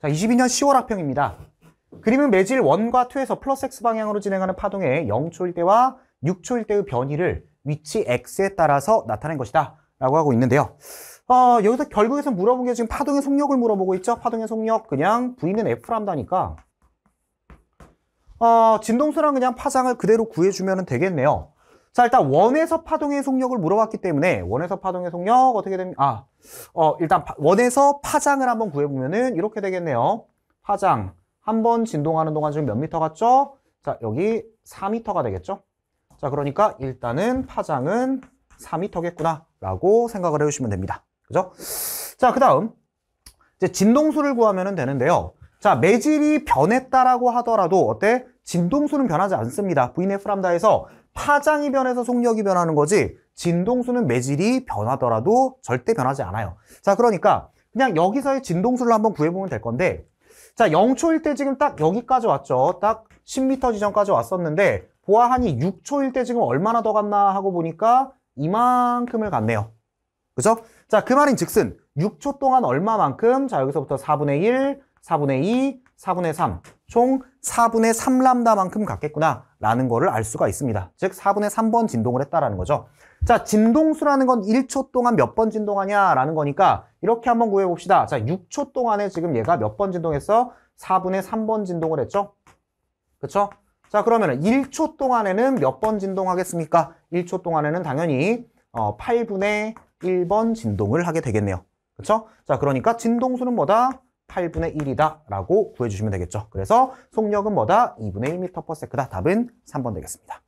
자, 22년 10월 학평입니다. 그림은 매질 1과 2에서 플러스 x 방향으로 진행하는 파동의 0초일 대와 6초일 대의 변이를 위치 x에 따라서 나타낸 것이다 라고 하고 있는데요. 어, 여기서 결국에서 물어본 게 지금 파동의 속력을 물어보고 있죠. 파동의 속력 그냥 V는 F란다니까 어, 진동수랑 그냥 파장을 그대로 구해주면 되겠네요. 자 일단 원에서 파동의 속력을 물어봤기 때문에 원에서 파동의 속력 어떻게 됩니까? 아, 어, 일단 파, 원에서 파장을 한번 구해보면은 이렇게 되겠네요. 파장 한번 진동하는 동안 지금 몇 미터 같죠자 여기 4미터가 되겠죠? 자 그러니까 일단은 파장은 4미터겠구나 라고 생각을 해주시면 됩니다. 그죠? 자그 다음 이제 진동수를 구하면 되는데요. 자 매질이 변했다라고 하더라도 어때? 진동수는 변하지 않습니다. VNF 네, 람다에서 파장이 변해서 속력이 변하는 거지 진동수는 매질이 변하더라도 절대 변하지 않아요 자 그러니까 그냥 여기서의 진동수를 한번 구해보면 될 건데 자 0초일 때 지금 딱 여기까지 왔죠 딱 10m 지점까지 왔었는데 보아하니 6초일 때 지금 얼마나 더 갔나 하고 보니까 이만큼을 갔네요 그죠? 자그 말인 즉슨 6초 동안 얼마만큼 자 여기서부터 4분의 1 4분의 2, 4분의 3, 총 4분의 3람다만큼 갔겠구나라는 거를 알 수가 있습니다. 즉 4분의 3번 진동을 했다라는 거죠. 자, 진동수라는 건 1초 동안 몇 번 진동하냐라는 거니까 이렇게 한번 구해봅시다. 자, 6초 동안에 지금 얘가 몇 번 진동했어? 4분의 3번 진동을 했죠? 그쵸? 자, 그러면 1초 동안에는 몇 번 진동하겠습니까? 1초 동안에는 당연히 어, 8분의 1번 진동을 하게 되겠네요. 그쵸? 자, 그러니까 진동수는 뭐다? 8분의 1이다 라고 구해주시면 되겠죠. 그래서 속력은 뭐다? 2분의 1m/s다. 답은 3번 되겠습니다.